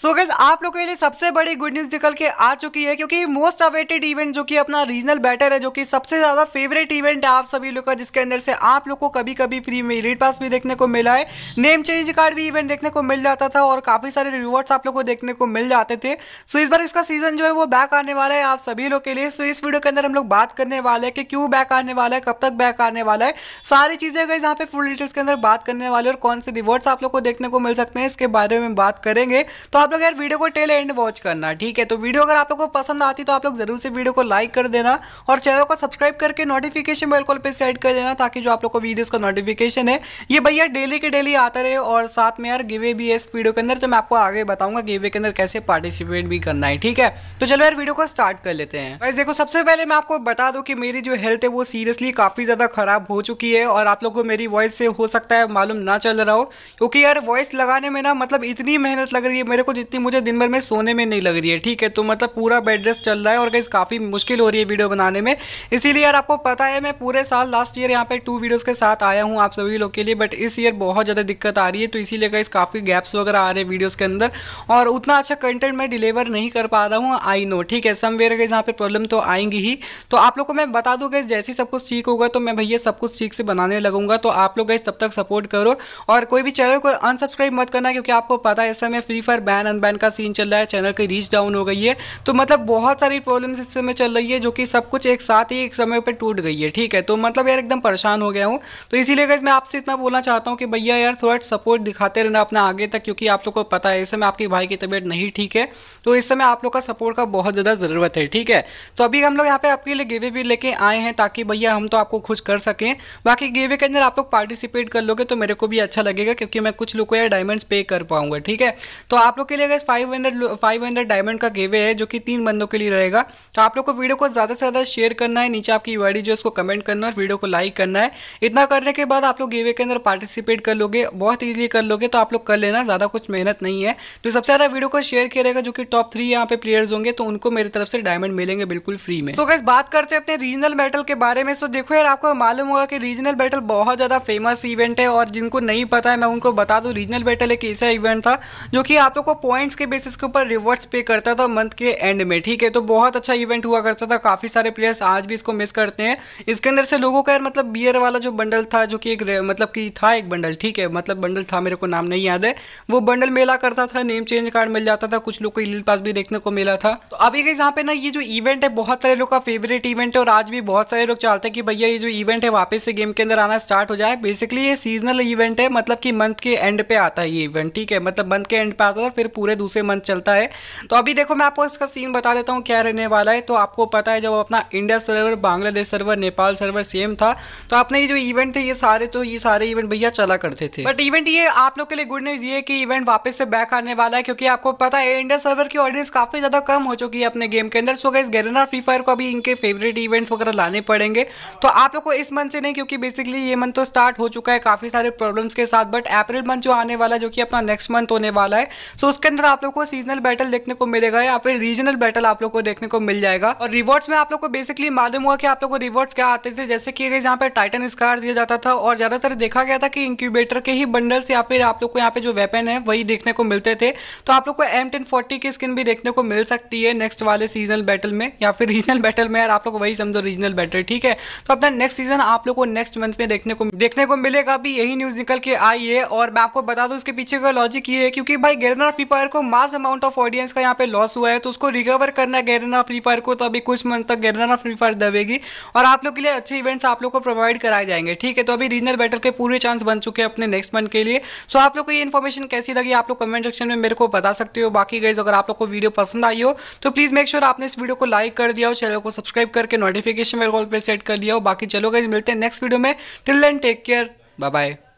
सो so gas आप लोगों के लिए सबसे बड़ी गुड न्यूज निकल के आ चुकी है क्योंकि मोस्ट अवेटेड इवेंट जो कि अपना रीजनल बैटर है जो कि सबसे ज्यादा फेवरेट इवेंट है आप सभी लोग का जिसके अंदर से आप लोग को कभी कभी फ्री में रेड पास भी देखने को मिला है नेम चेंज कार्ड भी इवेंट देखने को मिल जाता था और काफी सारे रिवॉर्ड्स आप लोग को देखने को मिल जाते थे सो so इस बार इसका सीजन जो है वो बैक आने वाला है आप सभी लोग के लिए सो so इस वीडियो के अंदर हम लोग बात करने वाले हैं कि क्यों बैक आने वाला है कब तक बैक आने वाला है सारी चीजें अगर यहाँ पे फुल डिटेल्स के अंदर बात करने वाले और कौन से रिवॉर्ड्स आप लोग को देखने को मिल सकते हैं इसके बारे में बात करेंगे तो आप आप लोग यार वीडियो को टेल एंड वॉच करना ठीक है तो वीडियो अगर आप लोग को पसंद आती तो आप लोग जरूर से वीडियो को लाइक कर देना और चैनल को सब्सक्राइब करके नोटिफिकेशन बेल कॉल पर सेट कर देना ताकि जो आप लोग को वीडियोज़ का नोटिफिकेशन है ये भैया डेली के डेली आता रहे और साथ में यार गिवे भी है इस वीडियो के अंदर तो मैं आपको आगे बताऊंगा गिवे के अंदर कैसे पार्टिसिपेट भी करना है ठीक है तो चलो यार वीडियो को स्टार्ट कर लेते हैं बस देखो सबसे पहले मैं आपको बता दूं कि मेरी जो हेल्थ है वो सीरियसली काफ़ी ज़्यादा ख़राब हो चुकी है और आप लोग को मेरी वॉइस से हो सकता है मालूम ना चल रहा हो क्योंकि यार वॉइस लगाने में ना मतलब इतनी मेहनत लग रही है मेरे को जितनी मुझे दिन भर में सोने में नहीं लग रही है ठीक है तो मतलब पूरा बेड रेस्ट चल रहा है और गाइज काफ़ी मुश्किल हो रही है वीडियो बनाने में इसीलिए यार आपको पता है मैं पूरे साल लास्ट ईयर यहाँ पे टू वीडियोज़ के साथ आया हूँ आप सभी लोग के लिए बट इस ईयर बहुत ज़्यादा दिक्कत आ रही है तो इसीलिए गाइज काफ़ी गैप्स वगैरह आ रहे हैं वीडियोज़ के अंदर और उतना अच्छा कंटेंट मैं डिलीवर नहीं कर पा रहा हूँ आई नो ठीक है समवेयर गाइज यहाँ पर प्रॉब्लम तो आएंगी ही तो आप लोग को मैं बता दूँ गाइज जैसे ही सब कुछ ठीक होगा तो मैं भैया सब कुछ ठीक से बनाने लगूंगा तो आप लोग गाइज तब तक सपोर्ट करो और कोई भी चैनल को अनसब्सक्राइब मत करना क्योंकि आपको पता है इस समय Free Fire ban ban unban का सीन चल रहा है चैनल की रीच डाउन हो गई है तो मतलब बहुत सारी प्रॉब्लम्स इस समय चल रही है जो कि सब कुछ एक साथ ही एक समय पर टूट गई है ठीक है तो मतलब यार एकदम परेशान हो गया हूँ तो इसीलिए गाइज मैं आपसे इतना बोलना चाहता हूँ कि भैया यार थोड़ा सपोर्ट दिखाते रहना अपना आगे तक क्योंकि आप लोग को पता है इस समय आपकी भाई की तबीयत नहीं ठीक है तो इस समय आप लोग का सपोर्ट का बहुत ज़्यादा ज़रूरत है ठीक है तो अभी हम लोग यहाँ पे आपके लिए गेवे भी लेके आए हैं ताकि भैया हम तो आपको खुश कर सकें बाकी गेवे के अंदर आप लोग पार्टिसिपेट कर लोगे तो मेरे को भी अच्छा लगेगा क्योंकि मैं कुछ लोग को यार डायमंड्स पे कर पाऊंगा ठीक है तो आप लोग के लिए गैस five hundred five hundred diamond का गेवे है जो कि तीन बंदों के लिए रहेगा तो आप लोग को वीडियो को ज़्यादा से ज़्यादा शेयर करना है नीचे आपकी यूआईडी जो है उसको कमेंट करना है वीडियो को लाइक करना है इतना करने के बाद आप लोग गेवे के अंदर पार्टिसिपेट कर लोगे बहुत ईजिली कर लोगे तो आप लोग कर लेना ज़्यादा कुछ मेहनत नहीं है तो सबसे ज़्यादा वीडियो को शेयर किया जो कि टॉप थ्री यहाँ पे प्लेयर्स होंगे तो उनको मेरी तरफ से डायमंड मिलेंगे बिल्कुल फ्री में सो गैस बात करते हैं अपने रीजनल बैटल के बारे में सो देखो यार आपको मालूम होगा कि रीजनल बैटल बहुत ज़्यादा फेमस इवेंट है और जिनको नहीं पता है मैं उनको बता दूँ रीजनल बैटल एक ऐसा इवेंट था जो कि आप लोग को पॉइंट्स के बेसिस के ऊपर रिवॉर्ड्स पे करता था मंथ के एंड में ठीक है तो बहुत अच्छा इवेंट हुआ करता था काफ़ी सारे प्लेयर्स आज भी इसको मिस करते हैं इसके अंदर से लोगों का यार मतलब बियर वाला जो बंडल था जो कि एक मतलब कि था एक बंडल ठीक है मतलब बंडल था मेरे को नाम नहीं याद है वो बंडल मेला करता था नेम चेंज कार्ड मिल जाता था कुछ लोग को इलिल पास भी देखने को मिला था तो अभी गई यहाँ पे ना ये जो इवेंट है बहुत सारे लोग का फेवरेट इवेंट है और आज भी बहुत सारे लोग चाहते हैं कि भैया ये जो इवेंट है वापस से गेम के अंदर आना स्टार्ट हो जाए बेसिकली ये सीजनल इवेंट है मतलब कि मंथ के एंड पे आता है ये इवेंट ठीक है मतलब मंथ के एंड पे आता था फिर पूरे दूसरे मंथ चलता है तो अभी देखो मैं आपको इसका सीन बता देता हूँ क्या रहने वाला है तो आपको पता है जब अपना India server Bangladesh server Nepal server same था तो आपने ये जो इवेंट थे ये सारे तो ये सारे इवेंट भैया चला करते थे बट इवेंट ये आप लोग के लिए गुड न्यूज़ ये कि इवेंट वापस से बैक आने वाला है क्योंकि आपको पता है इंडिया सर्वर की ऑडियंस काफ़ी ज़्यादा कम हो चुकी है अपने गेम के अंदर सो गए गैरना फ्री फायर को अभी इनके फेवरेट इवेंट्स वगैरह लाने पड़ेंगे तो आप लोग को इस मंथ से नहीं क्योंकि बेसिकली ये मंथ तो स्टार्ट हो चुका है काफ़ी सारे प्रॉब्लम्स के साथ बट अप्रैल मंथ जो आने वाला है जो कि अपना नेक्स्ट मंथ होने वाला है सो so, उसके अंदर आप लोग को सीजनल बैटल देखने को मिलेगा या फिर रीजनल बैटल आप लोग को देखने को मिल जाएगा और रिवॉर्ड्स में आप लोग को बेसिकली मालूम हुआ कि आप लोग को रिवॉर्ड्स क्या आते थे जैसे कि यहाँ पे टाइटन स्कार दिया जाता था और ज्यादातर देखा गया था कि इंक्यूबेटर के ही बंडल्स या फिर आप लोग को यहाँ पे जो वेपन है वही देखने को मिलते थे तो आप लोग को एम टेन फोर्टी की स्किन भी देखने को मिल सकती है नेक्स्ट वाले सीजनल बैटल में या फिर रीजनल बैटल में यार आप लोग वही समझो रीजनल बैटल ठीक है तो अपना नेक्स्ट सीजन आप लोग को नेक्स्ट मंथ में देखने को देखने को मिलेगा भी यही न्यूज निकल के आई है और मैं आपको बता दूं इसके पीछे का लॉजिक ये है क्योंकि भाई गेरनर फायर को मास अमाउंट ऑफ ऑडियंस का यहाँ पे लॉस हुआ है तो उसको रिकवर करना गैरना फ्री फायर को तो अभी कुछ मंथ तक गैरना फ्री फायर दबेगी और आप लोग के लिए अच्छे इवेंट्स आप लोग को प्रोवाइड कराए जाएंगे ठीक है तो अभी रीजनल बैटल के पूरे चांस बन चुके हैं अपने नेक्स्ट मंथ के लिए सो आप लोग को ये इन्फॉर्मेशन कैसी लगी आप लोग कमेंट सेक्शन में मेरे को बता सकते हो बाकी गई अगर आप लोग को वीडियो पसंद आई हो तो प्लीज़ मेक श्योर आपने इस वीडियो को लाइक कर दिया हो चैनल को सब्सक्राइब करके नोटिफिकेशन मेरे कॉल पर सेट कर लिया हो बाकी चलो गाइज मिलते हैं नेक्स्ट वीडियो में till then take care bye bye